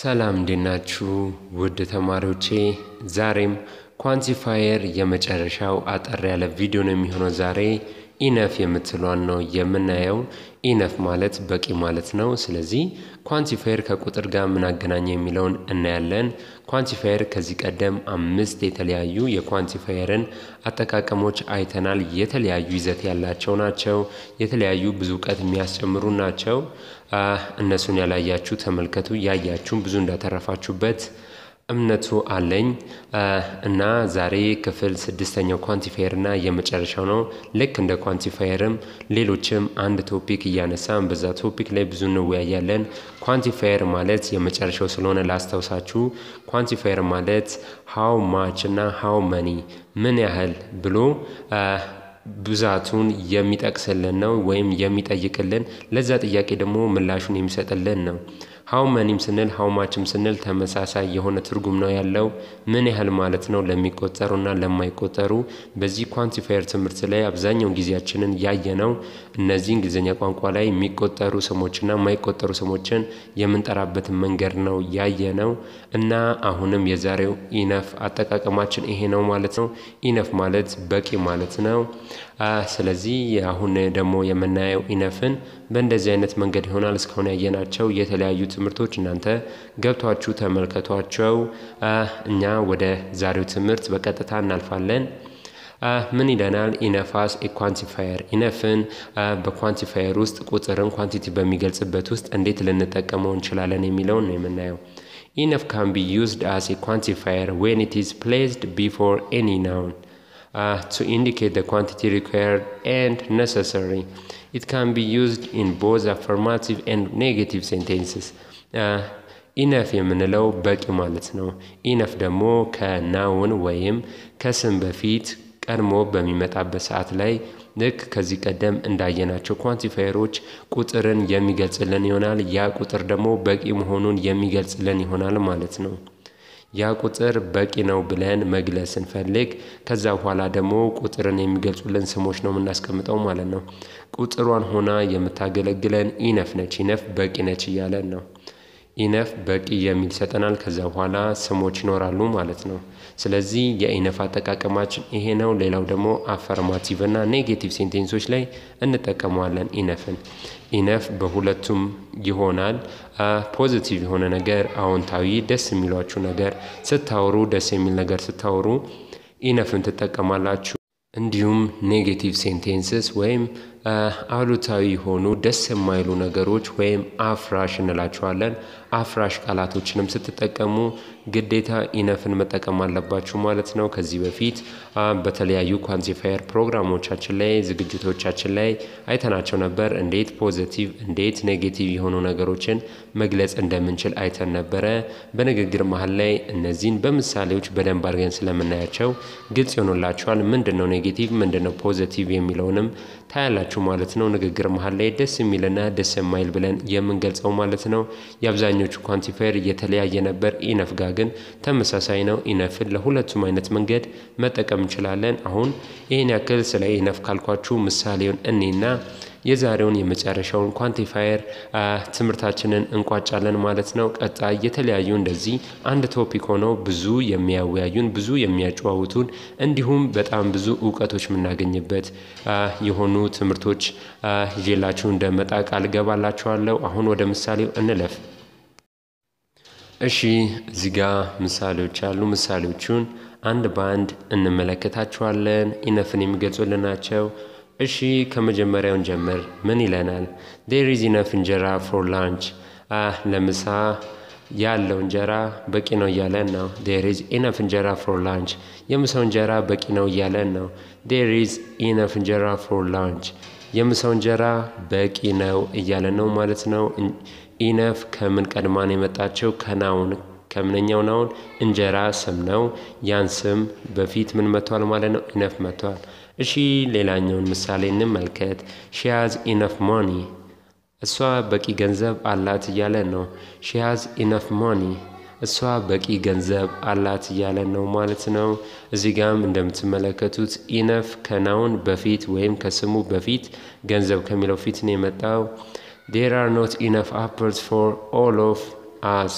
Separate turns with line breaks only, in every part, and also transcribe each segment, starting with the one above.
ሰላም እንዴናችሁ ናችሁ ውድ ተማሪዎቼ? ዛሬም ኳንቲፋየር የመጨረሻው አጠር ያለ ቪዲዮ ነው የሚሆነው ዛሬ ኢነፍ የምትሏን ነው የምናየው። ኢነፍ ማለት በቂ ማለት ነው። ስለዚህ ኳንቲፋየር ከቁጥር ጋር ምን አገናኘ የሚለውን እናያለን። ኳንቲፋየር ከዚህ ቀደም አምስት የተለያዩ የኳንቲፋየርን አጠቃቀሞች አይተናል። የተለያዩ ይዘት ያላቸው ናቸው። የተለያዩ ብዙ እውቀት የሚያስጨምሩ ናቸው። እነሱን ያላያችሁ ተመልከቱ። ያያችሁም ብዙ እንዳተረፋችሁበት እምነቱ አለኝ እና ዛሬ ክፍል ስድስተኛው ኳንቲፋየር ና የመጨረሻው ነው። ልክ እንደ ኳንቲፋየርም ሌሎችም አንድ ቶፒክ እያነሳን በዛ ቶፒክ ላይ ብዙ እንወያያለን። ኳንቲፋየር ማለት የመጨረሻው ስለሆነ ላስታውሳችሁ። ኳንቲፋየር ማለት ሃው ማች እና ሃው መኒ ምን ያህል ብሎ ብዛቱን የሚጠቅስልን ነው ወይም የሚጠይቅልን፣ ለዛ ጥያቄ ደግሞ ምላሹን የሚሰጥልን ነው። ሀው መኒም ስንል ሀው ማችም ስንል ተመሳሳይ የሆነ ትርጉም ነው ያለው። ምን ያህል ማለት ነው ለሚቆጠሩና ለማይቆጠሩ። በዚህ ኳንቲፋየር ትምህርት ላይ አብዛኛውን ጊዜያችንን ያየ ነው። እነዚህ እንግሊዝኛ ቋንቋ ላይ የሚቆጠሩ ስሞችና የማይቆጠሩ ስሞችን የምንጠራበት መንገድ ነው ያየ ነው እና አሁንም የዛሬው ኢነፍ አጠቃቀማችን ይሄ ነው ማለት ነው። ኢነፍ ማለት በቂ ማለት ነው። ስለዚህ አሁን ደግሞ የምናየው ኢነፍን በእንደዚህ አይነት መንገድ ይሆናል እስካሁን ያየናቸው የተለያዩ ትምህርቶች። እናንተ ገብቷችሁ ተመልከቷቸው። እኛ ወደ ዛሬው ትምህርት በቀጥታ እናልፋለን። ምን ይለናል? ኢነፋስ ኳንቲፋየር ኢነፍን በኳንቲፋየር ውስጥ ቁጥርን ኳንቲቲ በሚገልጽበት ውስጥ እንዴት ልንጠቀመው እንችላለን የሚለውን ነው የምናየው። ኢነፍ ካን ቢ ዩዝድ አስ ኳንቲፋየር ዌን ኢት ኢዝ ፕሌስድ ቢፎር ኤኒ ናውን uh, to indicate the quantity required and necessary. It can be used in both affirmative and negative sentences. ኢነፍ uh, የምንለው በቂ ማለት ነው። ኢነፍ ደግሞ ከናውን ወይም ከስም በፊት ቀድሞ በሚመጣበት ሰዓት ላይ ልክ ከዚህ ቀደም እንዳየናቸው ኳንቲፋየሮች ቁጥርን የሚገልጽልን ይሆናል። ያ ቁጥር ደግሞ በቂ መሆኑን የሚገልጽልን ይሆናል ማለት ነው። ያ ቁጥር በቂ ነው ብለን መግለጽ ስንፈልግ ከዛ በኋላ ደግሞ ቁጥርን የሚገልጹልን ስሞች ነው የምናስቀምጠው ማለት ነው። ቁጥሯን ሆና የምታገለግለን ኢነፍ ነች። ኢነፍ በቂ ነች እያለን ነው። ኢነፍ በቂ የሚል ይሰጠናል። ከዛ በኋላ ስሞች ይኖራሉ ማለት ነው። ስለዚህ የኢነፍ አጠቃቀማችን ይሄ ነው። ሌላው ደግሞ አፈርማቲቭ እና ኔጌቲቭ ሴንቴንሶች ላይ እንጠቀመዋለን ኢነፍን። ኢነፍ በሁለቱም ይሆናል። ፖዚቲቭ የሆነ ነገር፣ አዎንታዊ ደስ የሚሏችሁ ነገር ስታወሩ፣ ደስ የሚል ነገር ስታወሩ ኢነፍን ትጠቀማላችሁ። እንዲሁም ኔጌቲቭ ሴንቴንስስ ወይም አሉታዊ የሆኑ ደስ የማይሉ ነገሮች ወይም አፍራሽ እንላቸዋለን። አፍራሽ ቃላቶችንም ስትጠቀሙ ግዴታ ኢነፍን መጠቀም አለባችሁ ማለት ነው። ከዚህ በፊት በተለያዩ ኳንቲፋየር ፕሮግራሞቻችን ላይ ዝግጅቶቻችን ላይ አይተናቸው ነበር። እንዴት ፖዘቲቭ እንዴት ኔጌቲቭ የሆኑ ነገሮችን መግለጽ እንደምንችል አይተን ነበረ። በንግግር መሀል ላይ እነዚህን በምሳሌዎች በደንብ አድርገን ስለምናያቸው ግልጽ ይሆኑላቸዋል ምንድን ነው ኔጌቲቭ ምንድን ነው ፖዘቲቭ የሚለውንም ታያላችሁ። ትችላላችሁ ማለት ነው። ንግግር መሀል ላይ ደስ የሚልና ደስ የማይል ብለን የምንገልጸው ማለት ነው። የአብዛኞቹ ኳንቲፋየር የተለያየ ነበር። ኢነፍ ጋ ግን ተመሳሳይ ነው። ኢነፍን ለሁለቱም አይነት መንገድ መጠቀም እንችላለን። አሁን ይህን ያክል ስለ ኢነፍ ካልኳችሁ ምሳሌውን እኔና የዛሬውን የመጨረሻውን ኳንቲፋየር ትምህርታችንን እንቋጫለን ማለት ነው። ቀጣይ የተለያዩ እንደዚህ አንድ ቶፒክ ሆነው ብዙ የሚያወያዩን ብዙ የሚያጨዋውቱን እንዲሁም በጣም ብዙ እውቀቶች የምናገኝበት የሆኑ ትምህርቶች ይዤላችሁ እንደመጣ ቃል ገባላችኋለሁ። አሁን ወደ ምሳሌው እንለፍ። እሺ እዚህ ጋ ምሳሌዎች አሉ። ምሳሌዎቹን አንድ በአንድ እንመለከታቸዋለን። ኢነፍን የሚገልጹልናቸው እሺ ከመጀመሪያው ጀምር ምን ይለናል? ዴር ኢዝ ኢነፍ እንጀራ ፎር ላንች። ለምሳ ያለው እንጀራ በቂ ነው እያለን ነው። ዴር ኢዝ ኢነፍ እንጀራ ፎር ላንች። የምሳው እንጀራ በቂ ነው እያለን ነው። ዴር ኢዝ ኢነፍ እንጀራ ፎር ላንች። የምሳው እንጀራ በቂ ነው እያለን ነው ማለት ነው። ኢነፍ ከምን ቀድማን የመጣቸው ከናውን ከምነኛው ናውን እንጀራ ስም ነው። ያን ስም በፊት ምን መጥቷል ማለት ነው? ኢነፍ መጥቷል። እሺ ሌላኛውን ምሳሌ እንመልከት። ሺያዝ ኢነፍ ሞኒ፣ እሷ በቂ ገንዘብ አላት እያለ ነው። ሺያዝ ኢነፍ ሞኒ እሷ በቂ ገንዘብ አላት እያለ ነው ማለት ነው። እዚህ ጋም እንደምትመለከቱት ኢነፍ ከናውን በፊት ወይም ከስሙ በፊት ገንዘብ ከሚለው ፊት ነው የመጣው። ዴር አር ኖት ኢነፍ አፐርስ ፎር ኦል ኦፍ አስ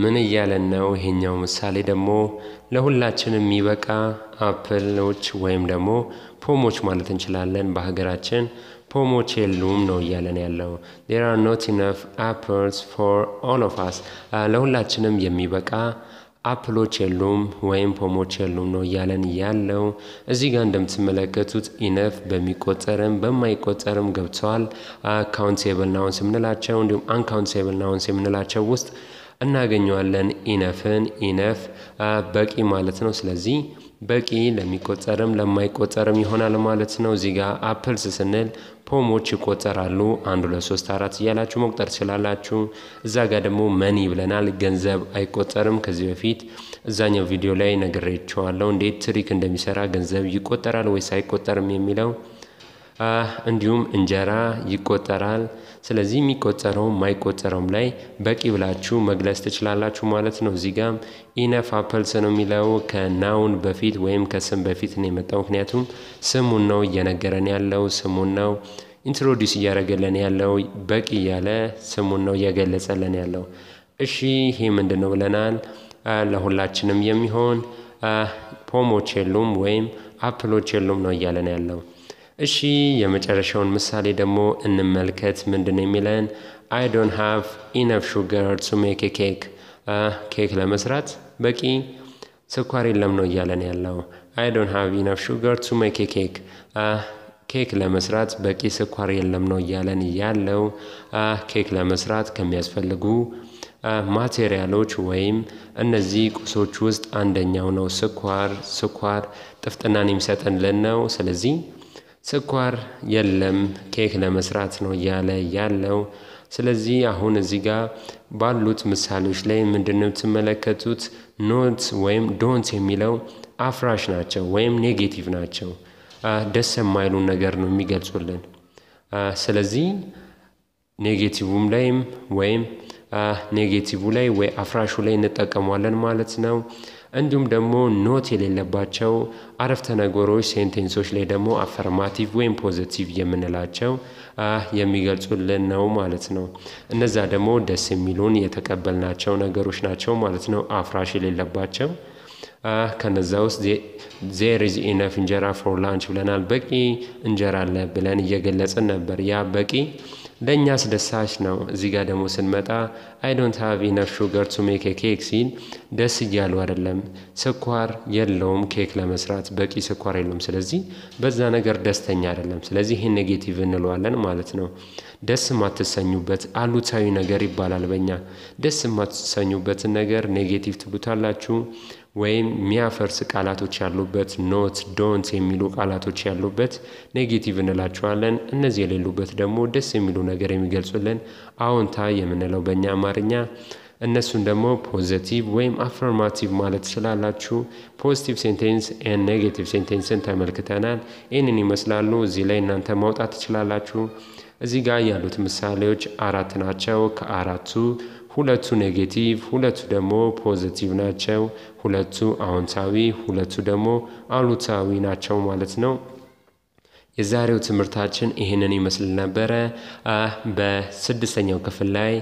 ምን እያለን ነው? ይሄኛው ምሳሌ ደግሞ ለሁላችን የሚበቃ አፕሎች ወይም ደግሞ ፖሞች ማለት እንችላለን። በሀገራችን ፖሞች የሉም ነው እያለን ያለው። ዜር አር ኖት ኢነፍ አፕልስ ፎር ኦል ኦፍ አስ፣ ለሁላችንም የሚበቃ አፕሎች የሉም ወይም ፖሞች የሉም ነው እያለን ያለው። እዚህ ጋር እንደምትመለከቱት ኢነፍ በሚቆጠርም በማይቆጠርም ገብተዋል። ካውንቴብል ናውንስ የምንላቸው እንዲሁም አንካውንቴብል ናውንስ የምንላቸው ውስጥ እናገኘዋለን። ኢነፍን ኢነፍ በቂ ማለት ነው። ስለዚህ በቂ ለሚቆጠርም ለማይቆጠርም ይሆናል ማለት ነው። እዚህ ጋር አፕልስ ስንል ፖሞች ይቆጠራሉ። አንድ ሁለት ሶስት አራት እያላችሁ መቁጠር ትችላላችሁ። እዛ ጋር ደግሞ መኒ ብለናል። ገንዘብ አይቆጠርም። ከዚህ በፊት እዛኛው ቪዲዮ ላይ ነግሬያችኋለሁ እንዴት ትሪክ እንደሚሰራ ገንዘብ ይቆጠራል ወይስ አይቆጠርም የሚለው እንዲሁም እንጀራ ይቆጠራል። ስለዚህ የሚቆጠረውም ማይቆጠረውም ላይ በቂ ብላችሁ መግለጽ ትችላላችሁ ማለት ነው። እዚህ ጋር ኢነፍ አፐልስ ነው የሚለው ከናውን በፊት ወይም ከስም በፊት ነው የመጣው። ምክንያቱም ስሙን ነው እየነገረን ያለው፣ ስሙን ነው ኢንትሮዲስ እያደረገለን ያለው፣ በቂ እያለ ስሙን ነው እየገለጸለን ያለው። እሺ ይሄ ምንድን ነው ብለናል። ለሁላችንም የሚሆን ፖሞች የሉም ወይም አፕሎች የሉም ነው እያለን ያለው። እሺ የመጨረሻውን ምሳሌ ደግሞ እንመልከት። ምንድን የሚለን? አይ ዶንት ሃቭ ኢነፍ ሹገር ቱ ሜክ ኬክ። ኬክ ለመስራት በቂ ስኳር የለም ነው እያለን ያለው። አይ ዶንት ሃቭ ኢነፍ ሹገር ቱ ሜክ ኬክ። ኬክ ለመስራት በቂ ስኳር የለም ነው እያለን ያለው። ኬክ ለመስራት ከሚያስፈልጉ ማቴሪያሎች ወይም እነዚህ ቁሶች ውስጥ አንደኛው ነው ስኳር። ስኳር ጥፍጥናን የሚሰጠን ልን ነው። ስለዚህ ስኳር የለም ኬክ ለመስራት ነው እያለ ያለው። ስለዚህ አሁን እዚህ ጋር ባሉት ምሳሌዎች ላይ ምንድን ነው የምትመለከቱት? ኖት ወይም ዶንት የሚለው አፍራሽ ናቸው ወይም ኔጌቲቭ ናቸው። ደስ የማይሉን ነገር ነው የሚገልጹልን። ስለዚህ ኔጌቲቭም ላይም ወይም ኔጌቲቭ ላይ ወይ አፍራሹ ላይ እንጠቀመዋለን ማለት ነው። እንዲሁም ደግሞ ኖት የሌለባቸው አረፍተ ነገሮች ሴንቴንሶች ላይ ደግሞ አፈርማቲቭ ወይም ፖዘቲቭ የምንላቸው የሚገልጹልን ነው ማለት ነው። እነዛ ደግሞ ደስ የሚሉን የተቀበልናቸው ነገሮች ናቸው ማለት ነው። አፍራሽ የሌለባቸው ከነዛ ውስጥ ዜር ኢዝ ኢነፍ እንጀራ ፎር ላንች ብለናል። በቂ እንጀራ አለ ብለን እየገለጽን ነበር። ያ በቂ ለእኛ አስደሳች ነው። እዚህ ጋር ደግሞ ስንመጣ አይ ዶንት ሃቭ ኢነፍ ሹገር ቱ ሜክ ኬክ ሲል ደስ እያሉ አይደለም። ስኳር የለውም ኬክ ለመስራት በቂ ስኳር የለውም። ስለዚህ በዛ ነገር ደስተኛ አይደለም። ስለዚህ ይህን ኔጌቲቭ እንለዋለን ማለት ነው። ደስ የማትሰኙበት አሉታዊ ነገር ይባላል በእኛ። ደስ የማትሰኙበትን ነገር ኔጌቲቭ ትሉታላችሁ። ወይም የሚያፈርስ ቃላቶች ያሉበት ኖት፣ ዶንት የሚሉ ቃላቶች ያሉበት ኔጌቲቭ እንላቸዋለን። እነዚህ የሌሉበት ደግሞ ደስ የሚሉ ነገር የሚገልጹልን አዎንታ የምንለው በእኛ አማርኛ እነሱን ደግሞ ፖዘቲቭ ወይም አፈርማቲቭ ማለት ስላላችሁ ፖዚቲቭ ሴንቴንስ ኤን ኔጌቲቭ ሴንቴንስን ተመልክተናል። ይህንን ይመስላሉ። እዚህ ላይ እናንተ ማውጣት ትችላላችሁ። እዚህ ጋር ያሉት ምሳሌዎች አራት ናቸው። ከአራቱ ሁለቱ ኔጌቲቭ፣ ሁለቱ ደግሞ ፖዚቲቭ ናቸው። ሁለቱ አዎንታዊ፣ ሁለቱ ደግሞ አሉታዊ ናቸው ማለት ነው። የዛሬው ትምህርታችን ይህንን ይመስል ነበረ። በስድስተኛው ክፍል ላይ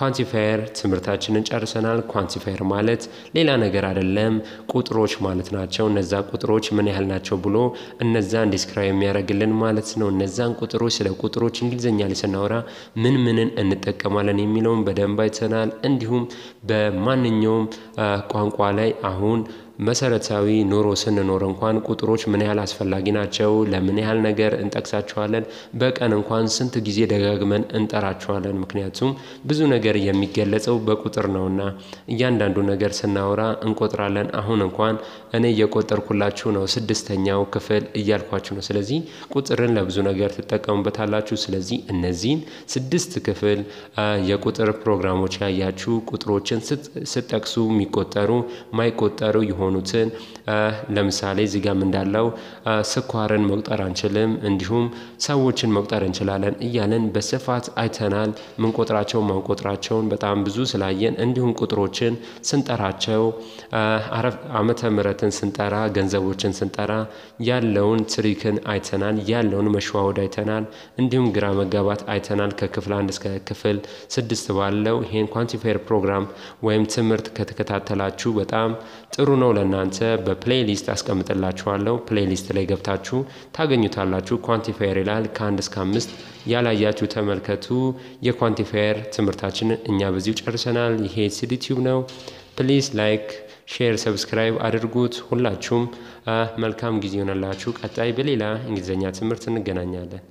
ኳንቲፋየር ትምህርታችንን ጨርሰናል። ኳንቲፋየር ማለት ሌላ ነገር አይደለም፣ ቁጥሮች ማለት ናቸው። እነዛ ቁጥሮች ምን ያህል ናቸው ብሎ እነዛን ዲስክራይብ የሚያደርግልን ማለት ነው። እነዛን ቁጥሮች ስለ ቁጥሮች እንግሊዝኛ ላይ ስናወራ ምን ምንን እንጠቀማለን የሚለውን በደንብ አይተናል። እንዲሁም በማንኛውም ቋንቋ ላይ አሁን መሰረታዊ ኑሮ ስንኖር እንኳን ቁጥሮች ምን ያህል አስፈላጊ ናቸው፣ ለምን ያህል ነገር እንጠቅሳቸዋለን፣ በቀን እንኳን ስንት ጊዜ ደጋግመን እንጠራቸዋለን። ምክንያቱም ብዙ ነገር ነገር የሚገለጸው በቁጥር ነውና እያንዳንዱ ነገር ስናወራ እንቆጥራለን። አሁን እንኳን እኔ እየቆጠርኩላችሁ ነው፣ ስድስተኛው ክፍል እያልኳችሁ ነው። ስለዚህ ቁጥርን ለብዙ ነገር ትጠቀሙበታላችሁ። ስለዚህ እነዚህን ስድስት ክፍል የቁጥር ፕሮግራሞች ያያችሁ ቁጥሮችን ስጠቅሱ የሚቆጠሩ ማይቆጠሩ የሆኑትን ለምሳሌ ዚጋም እንዳለው ስኳርን መቁጠር አንችልም፣ እንዲሁም ሰዎችን መቁጠር እንችላለን እያለን በስፋት አይተናል። ምንቆጥራቸው ማንቆጥራቸው መኖራቸውን በጣም ብዙ ስላየን እንዲሁም ቁጥሮችን ስንጠራቸው ዓመተ ምሕረትን ስንጠራ ገንዘቦችን ስንጠራ ያለውን ትሪክን አይተናል። ያለውን መሸዋወድ አይተናል። እንዲሁም ግራ መጋባት አይተናል። ከክፍል አንድ እስከ ክፍል ስድስት ባለው ይህን ኳንቲፋየር ፕሮግራም ወይም ትምህርት ከተከታተላችሁ በጣም ጥሩ ነው ለእናንተ። በፕሌይሊስት አስቀምጥላችኋለሁ። ፕሌይሊስት ላይ ገብታችሁ ታገኙታላችሁ። ኳንቲፋየር ይላል ከአንድ እስከ አምስት ያላያችሁ ተመልከቱ። የኳንቲፋየር ትምህርታችን እኛ በዚሁ ጨርሰናል። ይሄ ሲዲ ቲዩብ ነው። ፕሊዝ ላይክ፣ ሼር፣ ሰብስክራይብ አድርጉት። ሁላችሁም መልካም ጊዜ ይሆነላችሁ። ቀጣይ በሌላ እንግሊዝኛ ትምህርት እንገናኛለን።